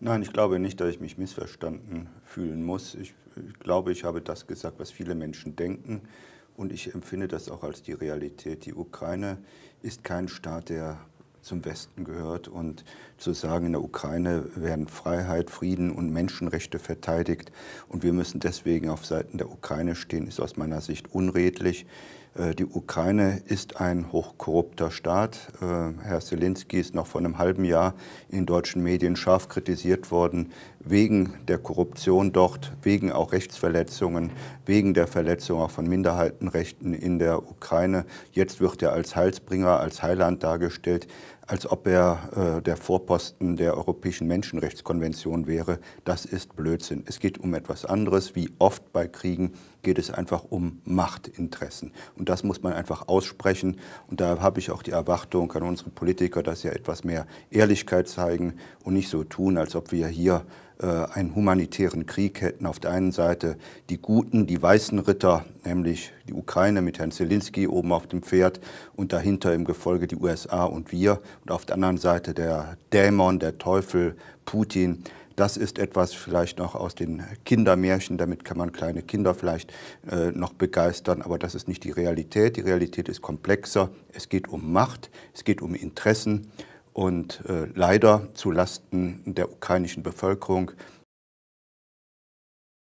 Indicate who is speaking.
Speaker 1: Nein, ich glaube nicht, dass ich mich missverstanden fühlen muss. Ich, ich, glaube, ich habe das gesagt, was viele Menschen denken. Und ich empfinde das auch als die Realität. Die Ukraine ist kein Staat, der zum Westen gehört. Und zu sagen, in der Ukraine werden Freiheit, Frieden und Menschenrechte verteidigt und wir müssen deswegen auf Seiten der Ukraine stehen, ist aus meiner Sicht unredlich. Äh, die Ukraine ist ein hochkorrupter Staat. Äh, Herr Zelensky ist noch vor einem halben Jahr in deutschen Medien scharf kritisiert worden wegen der Korruption dort, wegen auch Rechtsverletzungen, wegen der Verletzung auch von Minderheitenrechten in der Ukraine. Jetzt wird er als Heilsbringer, als Heiland dargestellt als ob er äh, der Vorposten der Europäischen Menschenrechtskonvention wäre. Das ist Blödsinn. Es geht um etwas anderes. Wie oft bei Kriegen geht es einfach um Machtinteressen. Und das muss man einfach aussprechen. Und da habe ich auch die Erwartung an unsere Politiker, dass sie etwas mehr Ehrlichkeit zeigen und nicht so tun, als ob wir hier äh, einen humanitären Krieg hätten. Auf der einen Seite die Guten, die weißen Ritter, nämlich die Ukraine mit Herrn Zelensky oben auf dem Pferd und dahinter im Gefolge die USA und wir. Und auf der anderen Seite der Dämon, der Teufel, Putin. Das ist etwas vielleicht noch aus den Kindermärchen, damit kann man kleine Kinder vielleicht äh, noch begeistern, aber das ist nicht die Realität. Die Realität ist komplexer. Es geht um Macht, es geht um Interessen, und äh, leider zu Lasten der ukrainischen Bevölkerung